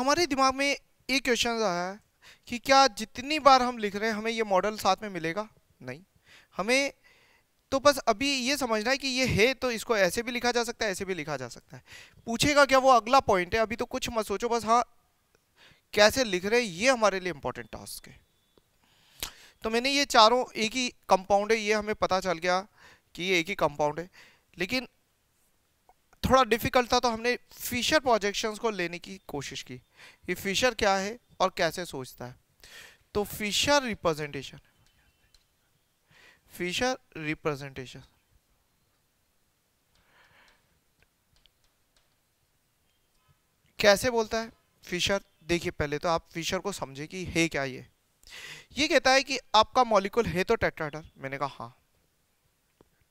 हमारे दिमाग में एक क्वेश्चन आया है कि क्या जितनी बार हम लिख रहे हैं हमें ये मॉडल साथ में मिलेगा नहीं हमें तो बस अभी ये समझना है कि ये है तो इसको ऐसे भी लिखा जा सकता है ऐसे भी लिखा जा सकता है पूछेगा क्या वो अगला पॉइंट है अभी तो कुछ मत सोचो बस हाँ कैसे लिख रहे हैं ये हमारे लिए इम्पोर्टेंट टास्क है तो मैंने ये चारों एक ही कंपाउंड है ये हमें पता चल गया कि ये एक ही कंपाउंड है लेकिन थोड़ा डिफिकल्ट था तो हमने फिशर प्रोजेक्शंस को लेने की कोशिश की कि फिशर क्या है और कैसे सोचता है तो फिशर रिप्रेजेंटेशन फिशर रिप्रेजेंटेशन कैसे बोलता है फिशर देखिए पहले तो आप फिशर को समझे कि है क्या ये ये कहता है कि आपका मॉलिक्यूल है तो टेट्राडल मैंने कहा हाँ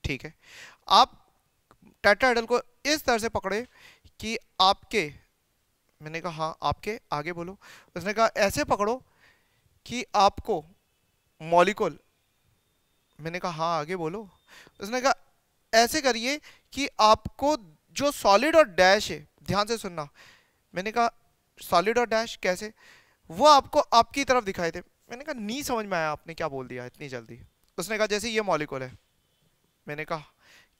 ठीक है आप टेट्राडल को इस तरह से पकड़े कि आपके मैंने कहा हाँ आपके आगे बोलो उसने कहा ऐसे पकड़ो कि आपको मॉलिक्यूल मैंने कहा हाँ आगे बोलो उसने कहा ऐसे करिए कि आपको जो सॉलिड और डैश है ध्यान से सुनना मैंने कहा सॉलिड और डैश कैसे वो आपको आपकी तरफ दिखाए थे मैंने कहा नहीं समझ में आया आपने क्या बोल दिया इतनी जल्दी उसने कहा जैसे ये मॉलिक्यूल है मैंने कहा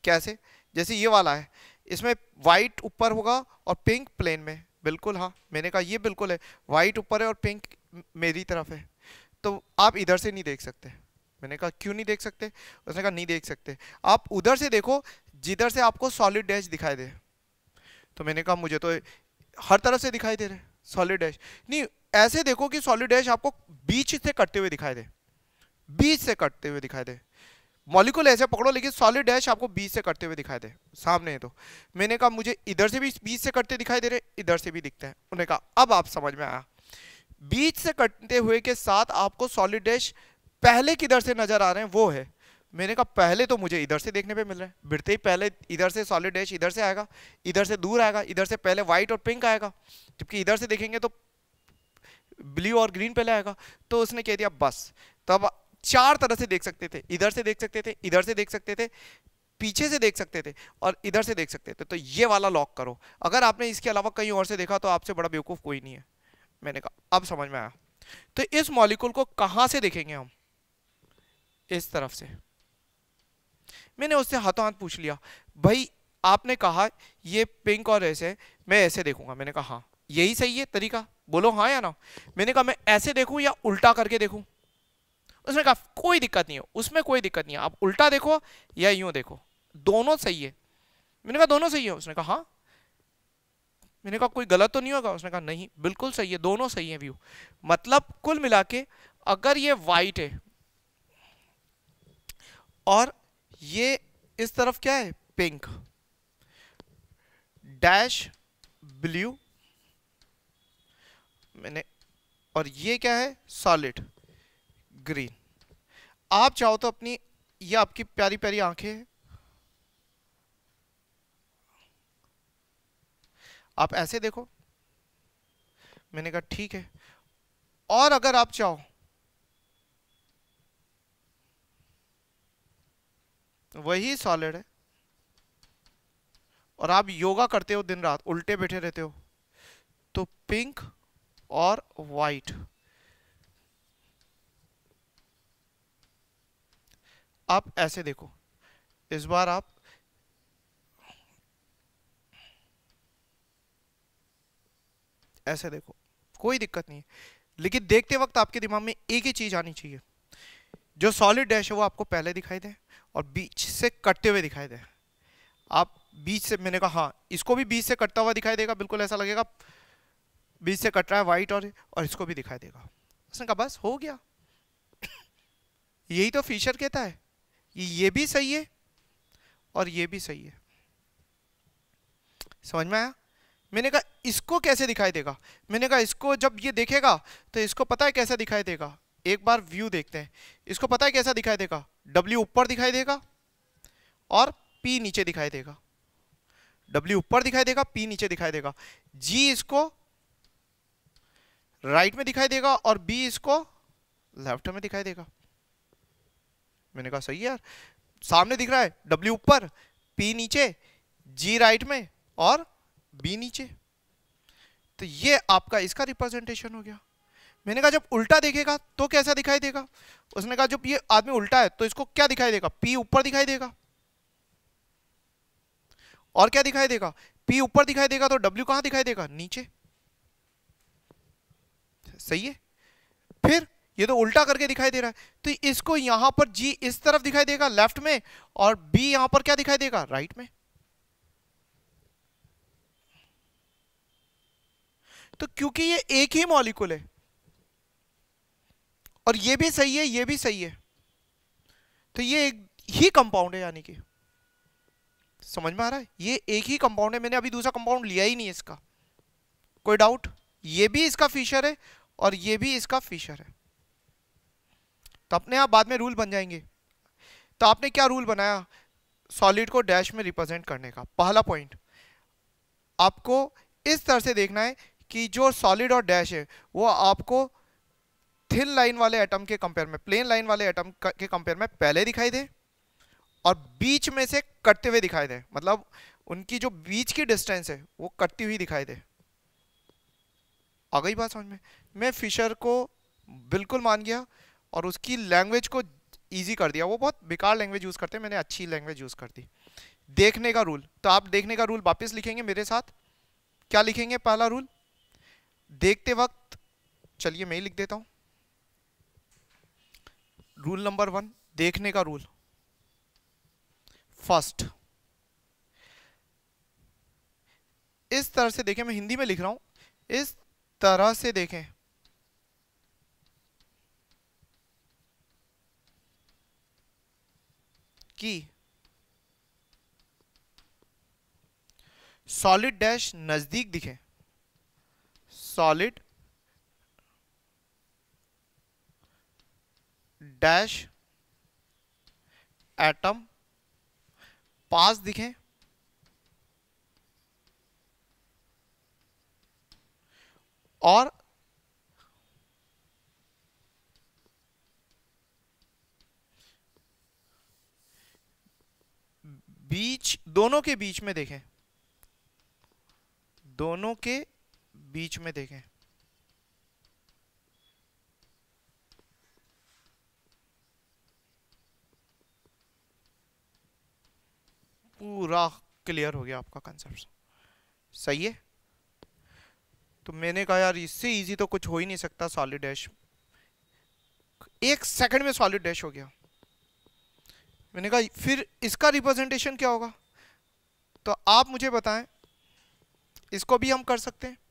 कैसे जैसे ये वाला है इसमें वाइट ऊपर होगा और पिंक प्लेन में बिल्कुल हाँ मैंने कहा ये बिल्कुल है वाइट ऊपर है और पिंक मेरी तरफ है तो आप इधर से नहीं देख सकते मैंने कहा क्यों नहीं देख सकते उसने कहा नहीं देख सकते आप उधर से देखो जिधर से आपको सॉलिड डैश दिखाई दे तो मैंने कहा मुझे तो हर तरफ से दिखाई दे रहे सॉलिड डैश नहीं ऐसे देखो कि सॉलिड डैश आपको बीच से कटते हुए दिखाई दे बीच से कटते हुए दिखाई दे मॉलिकुल ऐसे पकड़ो लेकिन सॉलिड डैश आपको बीच से करते हुए दिखाई दे सामने है तो मैंने कहा मुझे इधर से भी बीच से कटते दिखाई दे रहे इधर से भी दिखते हैं उन्होंने कहा अब आप समझ में आया बीच से कटते हुए के साथ आपको सॉलिड डैश पहले किधर से नजर आ रहे हैं वो है मैंने कहा पहले तो मुझे इधर से देखने पे मिल रहे हैं बिड़ते ही पहले इधर से सॉलिड डैश इधर से आएगा इधर से दूर आएगा इधर से पहले व्हाइट और पिंक आएगा जबकि इधर से देखेंगे तो ब्लू और ग्रीन पहले आएगा तो उसने कह दिया बस तब चार तरह से देख सकते थे इधर से देख सकते थे इधर से देख सकते थे पीछे से देख सकते थे और इधर से देख सकते थे तो ये वाला लॉक करो अगर आपने इसके अलावा कहीं और से देखा तो आपसे बड़ा बेवकूफ़ कोई नहीं है मैंने कहा अब समझ में आया तो इस मॉलिक्यूल को कहाँ से देखेंगे हम इस तरफ से मैंने उससे हाथों हाथ पूछ लिया भाई आपने कहा ये पिंक और ऐसे मैं ऐसे देखूंगा मैंने कहा हाँ यही सही है तरीका बोलो हाँ या ना मैंने कहा मैं ऐसे देखूं या उल्टा करके देखूं उसने कहा कोई दिक्कत नहीं हो उसमें कोई दिक्कत नहीं है आप उल्टा देखो या यूं देखो दोनों सही है मैंने कहा दोनों सही है उसने कहा हाँ मैंने कहा कोई गलत तो नहीं होगा उसने कहा नहीं बिल्कुल सही है दोनों सही है व्यू मतलब कुल मिला के अगर ये वाइट है और ये इस तरफ क्या है पिंक डैश ब्लू मैंने और ये क्या है सॉलिड ग्रीन आप चाहो तो अपनी ये आपकी प्यारी प्यारी आंखें आप ऐसे देखो मैंने कहा ठीक है और अगर आप चाहो वही सॉलिड है और आप योगा करते हो दिन रात उल्टे बैठे रहते हो तो पिंक और वाइट आप ऐसे देखो इस बार आप ऐसे देखो कोई दिक्कत नहीं है लेकिन देखते वक्त आपके दिमाग में एक ही चीज आनी चाहिए जो सॉलिड डैश है वो आपको पहले दिखाई दे और बीच से कटते हुए दिखाई दे आप बीच से मैंने कहा हाँ इसको भी बीच से कटता हुआ दिखाई देगा बिल्कुल ऐसा लगेगा बीच से कट रहा है वाइट और और इसको भी दिखाई देगा उसने कहा बस हो गया यही तो फीचर कहता है कि ये भी सही है और ये भी सही है समझ में आया मैंने कहा इसको कैसे दिखाई देगा मैंने कहा इसको जब ये देखेगा तो इसको पता है कैसा दिखाई देगा एक बार व्यू देखते हैं इसको पता है कैसा दिखाई देगा डब्ल्यू ऊपर दिखाई देगा और पी नीचे दिखाई देगा डब्ल्यू ऊपर दिखाई देगा पी नीचे दिखाई देगा जी इसको राइट में दिखाई देगा और बी इसको लेफ्ट में दिखाई देगा मैंने कहा सही यार सामने दिख रहा है डब्ल्यू ऊपर पी नीचे जी राइट में और बी नीचे तो ये आपका इसका रिप्रेजेंटेशन हो गया मैंने कहा जब उल्टा देखेगा तो कैसा दिखाई देगा उसने कहा जब ये आदमी उल्टा है तो इसको क्या दिखाई देगा पी ऊपर दिखाई देगा और क्या दिखाई देगा पी ऊपर दिखाई देगा तो डब्ल्यू कहां दिखाई देगा नीचे सही है फिर ये तो उल्टा करके दिखाई दे रहा है तो इसको यहां पर जी इस तरफ दिखाई देगा लेफ्ट में और बी यहां पर क्या दिखाई देगा राइट में तो क्योंकि ये एक ही मॉलिक्यूल है और ये भी सही है ये भी सही है तो ये एक ही कंपाउंड है यानी कि समझ में आ रहा है ये एक ही कंपाउंड है मैंने अभी दूसरा कंपाउंड लिया ही नहीं इसका कोई डाउट ये भी इसका फीचर है और ये भी इसका फीचर है तो अपने आप बाद में रूल बन जाएंगे तो आपने क्या रूल बनाया सॉलिड को डैश में रिप्रेजेंट करने का पहला पॉइंट आपको इस तरह से देखना है कि जो सॉलिड और डैश है वो आपको थिन लाइन वाले एटम के कंपेयर में प्लेन लाइन वाले एटम के कंपेयर में पहले दिखाई दे और बीच में से कटते हुए दिखाई दे मतलब उनकी जो बीच की डिस्टेंस है वो कटती हुई दिखाई दे आ गई बात समझ में मैं फिशर को बिल्कुल मान गया और उसकी लैंग्वेज को ईजी कर दिया वो बहुत बेकार लैंग्वेज यूज़ करते हैं मैंने अच्छी लैंग्वेज यूज़ कर दी देखने का रूल तो आप देखने का रूल वापस लिखेंगे मेरे साथ क्या लिखेंगे पहला रूल देखते वक्त चलिए मैं ही लिख देता हूँ रूल नंबर वन देखने का रूल फर्स्ट इस तरह से देखें मैं हिंदी में लिख रहा हूँ इस तरह से देखें कि सॉलिड डैश नजदीक दिखे सॉलिड डैश एटम पास दिखे और बीच दोनों के बीच में देखें दोनों के बीच में देखें पूरा क्लियर हो गया आपका कंसेप्ट सही है तो मैंने कहा यार इससे इजी तो कुछ हो ही नहीं सकता सॉलिड डैश एक सेकंड में सॉलिड डैश हो गया मैंने कहा फिर इसका रिप्रेजेंटेशन क्या होगा तो आप मुझे बताएं इसको भी हम कर सकते हैं